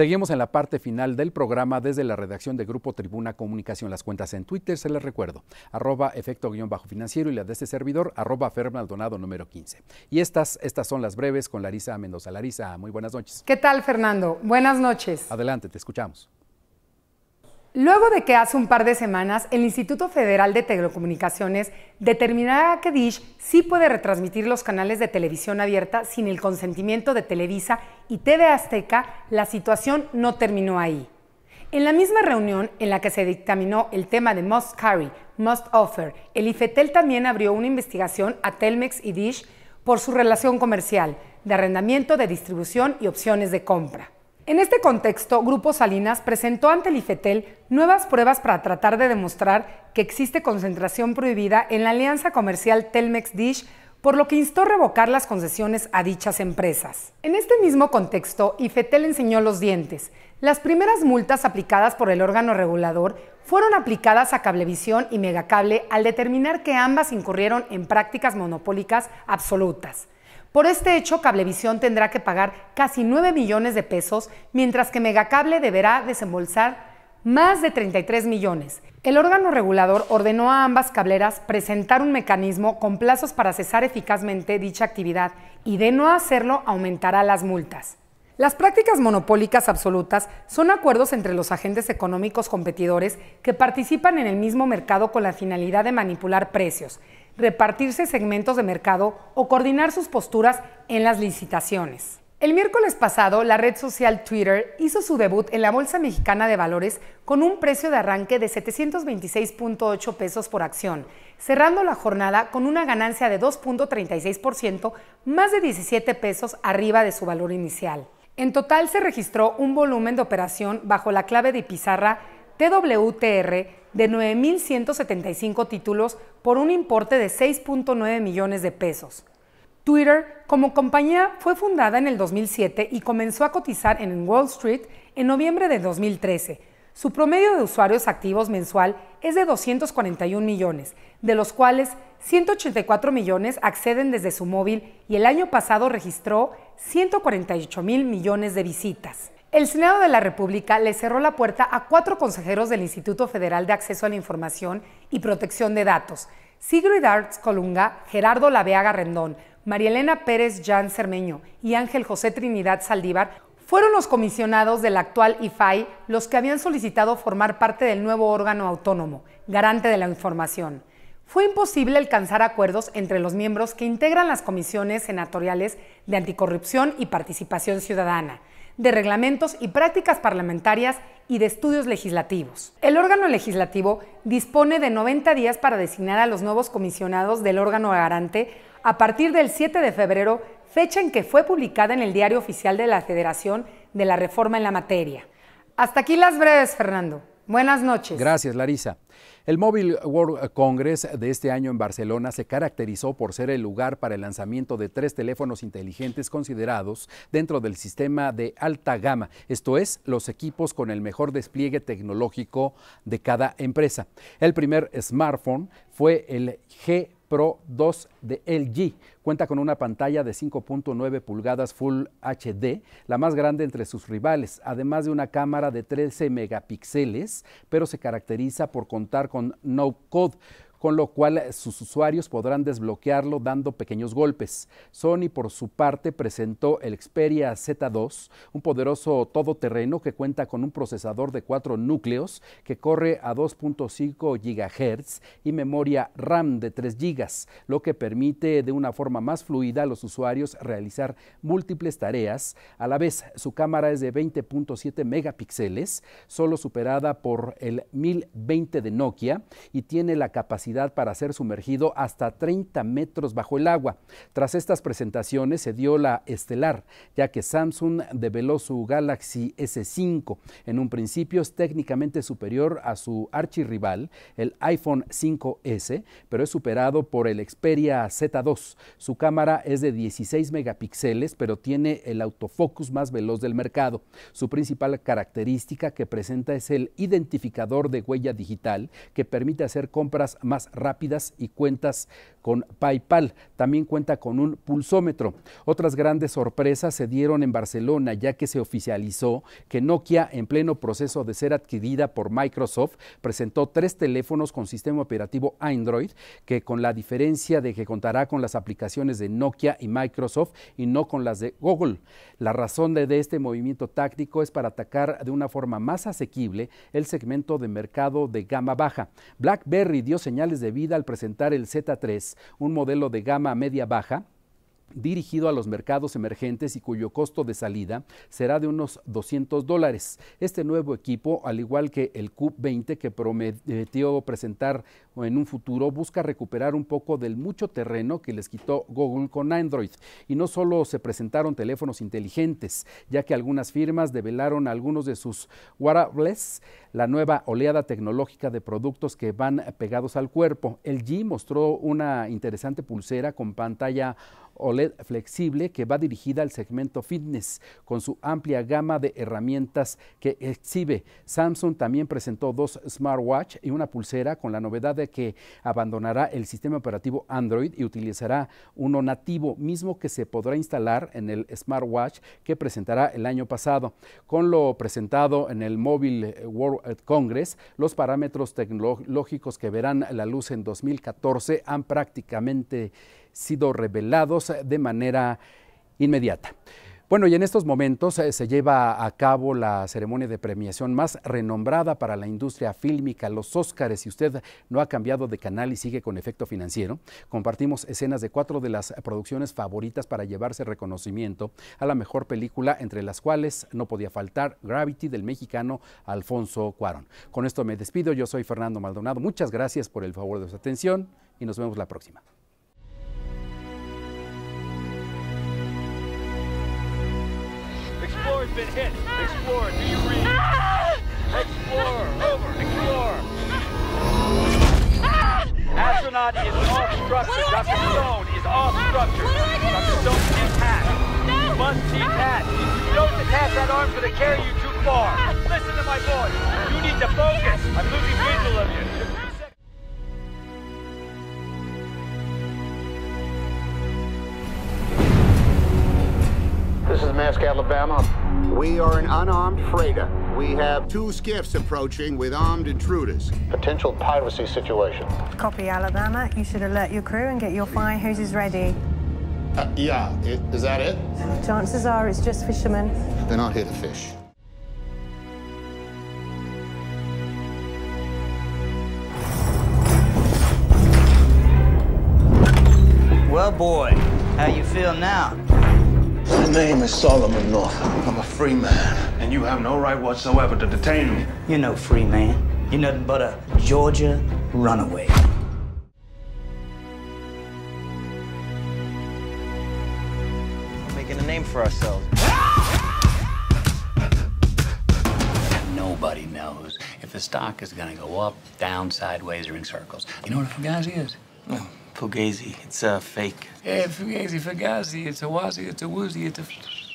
Seguimos en la parte final del programa desde la redacción de Grupo Tribuna Comunicación. Las cuentas en Twitter, se les recuerdo, arroba efecto-financiero y la de este servidor, arroba número 15. Y estas, estas son las breves con Larisa Mendoza. Larisa, muy buenas noches. ¿Qué tal, Fernando? Buenas noches. Adelante, te escuchamos. Luego de que hace un par de semanas el Instituto Federal de Telecomunicaciones determinara que Dish sí puede retransmitir los canales de televisión abierta sin el consentimiento de Televisa y TV Azteca, la situación no terminó ahí. En la misma reunión en la que se dictaminó el tema de Must Carry, Must Offer, el IFETEL también abrió una investigación a Telmex y Dish por su relación comercial, de arrendamiento, de distribución y opciones de compra. En este contexto, Grupo Salinas presentó ante el IFETEL nuevas pruebas para tratar de demostrar que existe concentración prohibida en la alianza comercial Telmex-Dish, por lo que instó revocar las concesiones a dichas empresas. En este mismo contexto, IFETEL enseñó los dientes. Las primeras multas aplicadas por el órgano regulador fueron aplicadas a Cablevisión y Megacable al determinar que ambas incurrieron en prácticas monopólicas absolutas. Por este hecho, Cablevisión tendrá que pagar casi 9 millones de pesos, mientras que Megacable deberá desembolsar más de 33 millones. El órgano regulador ordenó a ambas cableras presentar un mecanismo con plazos para cesar eficazmente dicha actividad y de no hacerlo aumentará las multas. Las prácticas monopólicas absolutas son acuerdos entre los agentes económicos competidores que participan en el mismo mercado con la finalidad de manipular precios, repartirse segmentos de mercado o coordinar sus posturas en las licitaciones. El miércoles pasado, la red social Twitter hizo su debut en la Bolsa Mexicana de Valores con un precio de arranque de 726.8 pesos por acción, cerrando la jornada con una ganancia de 2.36%, más de 17 pesos arriba de su valor inicial. En total se registró un volumen de operación bajo la clave de pizarra TWTR de 9.175 títulos por un importe de 6.9 millones de pesos. Twitter, como compañía, fue fundada en el 2007 y comenzó a cotizar en Wall Street en noviembre de 2013. Su promedio de usuarios activos mensual es de 241 millones, de los cuales 184 millones acceden desde su móvil y el año pasado registró 148 mil millones de visitas. El Senado de la República le cerró la puerta a cuatro consejeros del Instituto Federal de Acceso a la Información y Protección de Datos, Sigrid Arts Colunga, Gerardo Laveaga Rendón, Marielena Pérez Jan Cermeño y Ángel José Trinidad Saldívar, fueron los comisionados del actual IFAI los que habían solicitado formar parte del nuevo órgano autónomo, garante de la información. Fue imposible alcanzar acuerdos entre los miembros que integran las comisiones senatoriales de anticorrupción y participación ciudadana de reglamentos y prácticas parlamentarias y de estudios legislativos. El órgano legislativo dispone de 90 días para designar a los nuevos comisionados del órgano garante a partir del 7 de febrero, fecha en que fue publicada en el Diario Oficial de la Federación de la Reforma en la materia. Hasta aquí las breves, Fernando. Buenas noches. Gracias, Larisa. El Mobile World Congress de este año en Barcelona se caracterizó por ser el lugar para el lanzamiento de tres teléfonos inteligentes considerados dentro del sistema de alta gama, esto es, los equipos con el mejor despliegue tecnológico de cada empresa. El primer smartphone fue el G Pro 2 de LG. Cuenta con una pantalla de 5.9 pulgadas Full HD, la más grande entre sus rivales, además de una cámara de 13 megapíxeles, pero se caracteriza por contar con no code con lo cual eh, sus usuarios podrán desbloquearlo dando pequeños golpes. Sony, por su parte, presentó el Xperia Z2, un poderoso todoterreno que cuenta con un procesador de cuatro núcleos que corre a 2.5 GHz y memoria RAM de 3 GB, lo que permite de una forma más fluida a los usuarios realizar múltiples tareas. A la vez, su cámara es de 20.7 megapíxeles, solo superada por el 1020 de Nokia y tiene la capacidad para ser sumergido hasta 30 metros bajo el agua. Tras estas presentaciones se dio la estelar, ya que Samsung develó su Galaxy S5. En un principio es técnicamente superior a su archirrival, el iPhone 5S, pero es superado por el Xperia Z2. Su cámara es de 16 megapíxeles, pero tiene el autofocus más veloz del mercado. Su principal característica que presenta es el identificador de huella digital que permite hacer compras más rápidas y cuentas con PayPal. También cuenta con un pulsómetro. Otras grandes sorpresas se dieron en Barcelona, ya que se oficializó que Nokia, en pleno proceso de ser adquirida por Microsoft, presentó tres teléfonos con sistema operativo Android, que con la diferencia de que contará con las aplicaciones de Nokia y Microsoft y no con las de Google. La razón de, de este movimiento táctico es para atacar de una forma más asequible el segmento de mercado de gama baja. BlackBerry dio señales de vida al presentar el Z3, un modelo de gama media-baja dirigido a los mercados emergentes y cuyo costo de salida será de unos 200 dólares. Este nuevo equipo, al igual que el CUP20 que prometió presentar en un futuro, busca recuperar un poco del mucho terreno que les quitó Google con Android. Y no solo se presentaron teléfonos inteligentes, ya que algunas firmas develaron algunos de sus wearables, la nueva oleada tecnológica de productos que van pegados al cuerpo. El G mostró una interesante pulsera con pantalla OLED flexible que va dirigida al segmento fitness con su amplia gama de herramientas que exhibe. Samsung también presentó dos smartwatch y una pulsera con la novedad de que abandonará el sistema operativo Android y utilizará uno nativo mismo que se podrá instalar en el smartwatch que presentará el año pasado. Con lo presentado en el Mobile World Congress, los parámetros tecnológicos que verán la luz en 2014 han prácticamente sido revelados de manera inmediata. Bueno, y en estos momentos eh, se lleva a cabo la ceremonia de premiación más renombrada para la industria fílmica, los Óscares. Si usted no ha cambiado de canal y sigue con efecto financiero, compartimos escenas de cuatro de las producciones favoritas para llevarse reconocimiento a la mejor película, entre las cuales no podía faltar Gravity del mexicano Alfonso Cuarón. Con esto me despido, yo soy Fernando Maldonado. Muchas gracias por el favor de su atención y nos vemos la próxima. Tower's been hit. do you read? over, Astronaut is off structure. Dr. Stone is off structure. Dr. Stone detached. No. You must detach. If you don't detach, that arm's gonna carry you too far. Listen to my voice. You need to focus. I'm losing visual of you. This is Mask, Alabama. We are an unarmed freighter. We have two skiffs approaching with armed intruders. Potential piracy situation. Copy, Alabama. You should alert your crew and get your fire hoses ready. Uh, yeah, it, is that it? Chances are it's just fishermen. They're not here to fish. Well, boy, how you feel now? name is Solomon North. I'm a free man, and you have no right whatsoever to detain me. You're no free man. You're nothing but a Georgia runaway. We're making a name for ourselves. Nobody knows if the stock is going to go up, down, sideways, or in circles. You know what a fugazi is? No. Fugazi. It's a uh, fake. Yeah, Fugazi, Fugazi. It's a wazi. It's a woozy. It's a.